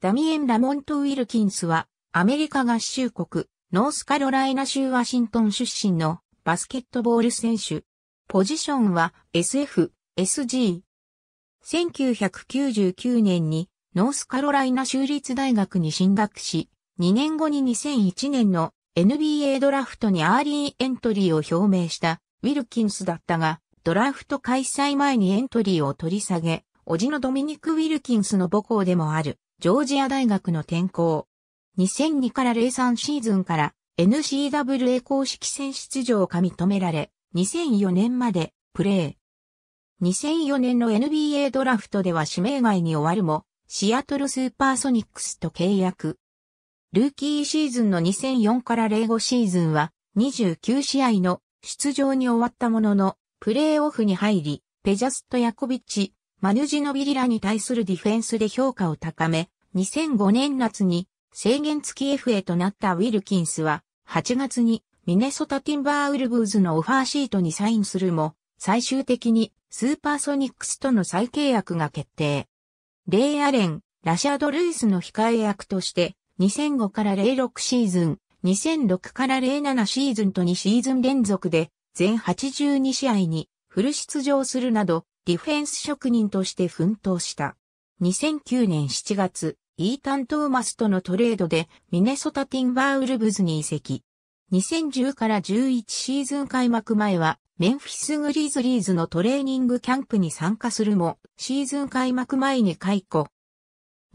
ダミエン・ラモント・ウィルキンスは、アメリカ合衆国、ノースカロライナ州ワシントン出身のバスケットボール選手。ポジションは SF、SG。1999年にノースカロライナ州立大学に進学し、2年後に2001年の NBA ドラフトにアーリーエントリーを表明したウィルキンスだったが、ドラフト開催前にエントリーを取り下げ、おじのドミニク・ウィルキンスの母校でもあるジョージア大学の転校。2002から03シーズンから n c w a 公式戦出場が認められ、2004年までプレー。2004年の NBA ドラフトでは指名外に終わるも、シアトルスーパーソニックスと契約。ルーキーシーズンの2004から05シーズンは29試合の出場に終わったものの、プレーオフに入り、ペジャスト・ヤコビッチ、マヌジノビリラに対するディフェンスで評価を高め、2005年夏に制限付き FA となったウィルキンスは8月にミネソタティンバーウルブーズのオファーシートにサインするも最終的にスーパーソニックスとの再契約が決定。レイ・アレン、ラシャード・ルイスの控え役として2005から06シーズン、2006から07シーズンと2シーズン連続で全82試合にフル出場するなどディフェンス職人として奮闘した。2009年7月、イータン・トーマスとのトレードでミネソタ・ティンバーウルブズに移籍。2010から11シーズン開幕前はメンフィス・グリズリーズのトレーニングキャンプに参加するもシーズン開幕前に解雇。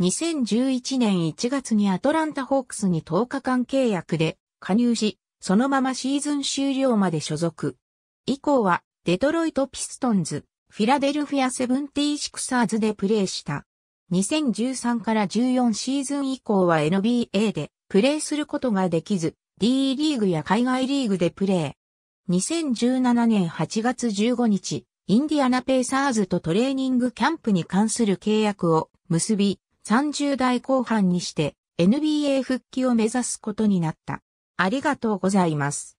2011年1月にアトランタ・ホークスに10日間契約で加入し、そのままシーズン終了まで所属。以降はデトロイト・ピストンズ、フィラデルフィア・セブンティー・シクサーズでプレーした。2013から14シーズン以降は NBA でプレーすることができず、D リーグや海外リーグでプレー。2017年8月15日、インディアナペーサーズとトレーニングキャンプに関する契約を結び、30代後半にして NBA 復帰を目指すことになった。ありがとうございます。